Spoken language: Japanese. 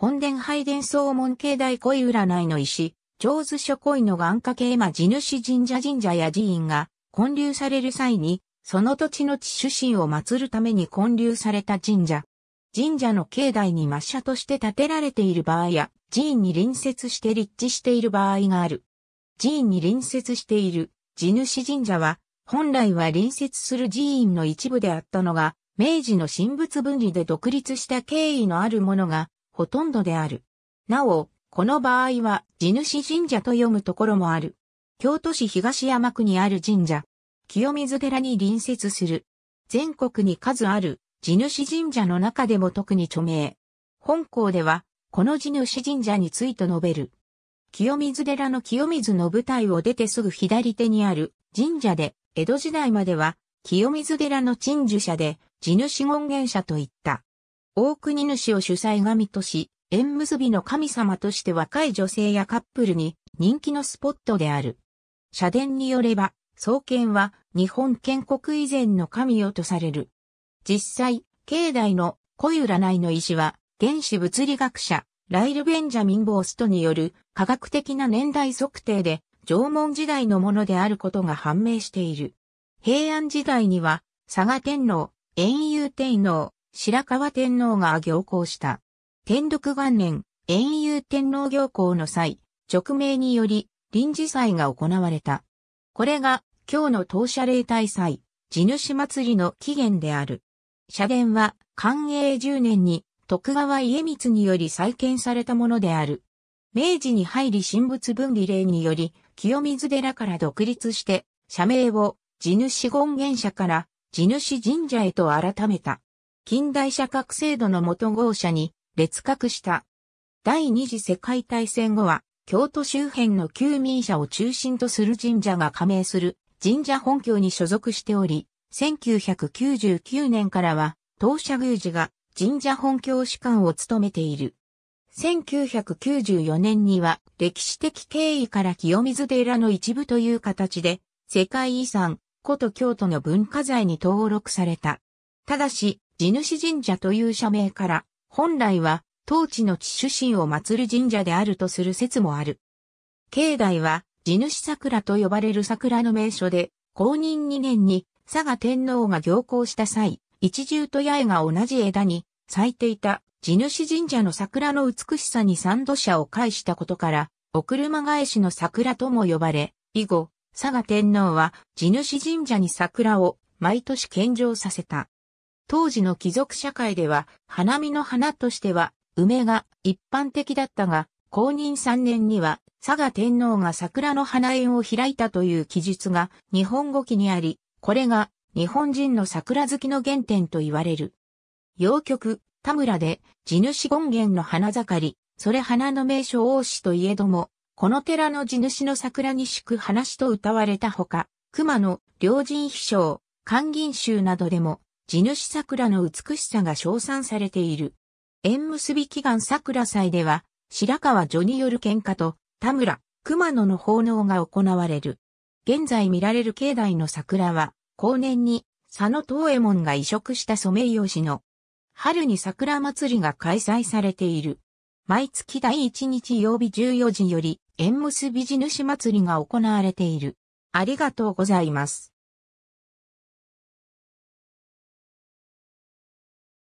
本殿拝殿総門境内恋占いの石、上図書恋の眼掛け絵馬地主神社神社や寺院が建立される際に、その土地の地主神を祀るために建立された神社。神社の境内に抹社として建てられている場合や、寺院に隣接して立地している場合がある。寺院に隣接している地主神社は、本来は隣接する寺院の一部であったのが、明治の神仏分離で独立した経緯のあるものがほとんどである。なお、この場合は地主神社と読むところもある。京都市東山区にある神社、清水寺に隣接する。全国に数ある地主神社の中でも特に著名。本校では、この地主神社について述べる。清水寺の清水の舞台を出てすぐ左手にある神社で、江戸時代までは、清水寺の鎮守者で、地主権現者といった。大国主を主催神とし、縁結びの神様として若い女性やカップルに人気のスポットである。社殿によれば、創建は日本建国以前の神よとされる。実際、境内の恋占いの石は、原子物理学者、ライル・ベンジャミン・ボーストによる科学的な年代測定で、縄文時代のものであることが判明している。平安時代には、佐賀天皇、遠遊天皇、白川天皇が行幸した。天禄元年、遠遊天皇行幸の際、直命により臨時祭が行われた。これが今日の当社例大祭、地主祭りの起源である。社殿は寛永10年に徳川家光により再建されたものである。明治に入り神仏分離令により清水寺から独立して社名を地主権現社から地主神社へと改めた。近代社格制度の元号社に列格した。第二次世界大戦後は、京都周辺の旧民社を中心とする神社が加盟する神社本教に所属しており、1999年からは、当社宮司が神社本教士官を務めている。1994年には歴史的経緯から清水寺の一部という形で世界遺産、古都京都の文化財に登録された。ただし、地主神社という社名から、本来は当地の地主神を祀る神社であるとする説もある。境内は地主桜と呼ばれる桜の名所で、公認2年に佐賀天皇が行幸した際、一重と八重が同じ枝に咲いていた地主神社の桜の美しさに三度社を介したことから、お車返しの桜とも呼ばれ、以後、佐賀天皇は地主神社に桜を毎年献上させた。当時の貴族社会では、花見の花としては、梅が一般的だったが、公認3年には、佐賀天皇が桜の花園を開いたという記述が日本語記にあり、これが日本人の桜好きの原点と言われる。洋曲、田村で、地主権限の花盛り、それ花の名所王子といえども、この寺の地主の桜に敷く話と歌われたほか、熊野、両人秘書、官銀集などでも、地主桜の美しさが称賛されている。縁結び祈願桜祭では、白川女による喧嘩と、田村、熊野の奉納が行われる。現在見られる境内の桜は、後年に佐野東右衛門が移植したソメイヨシノ。春に桜祭りが開催されている。毎月第1日曜日14時より、縁結び地主祭りが行われている。ありがとうございます。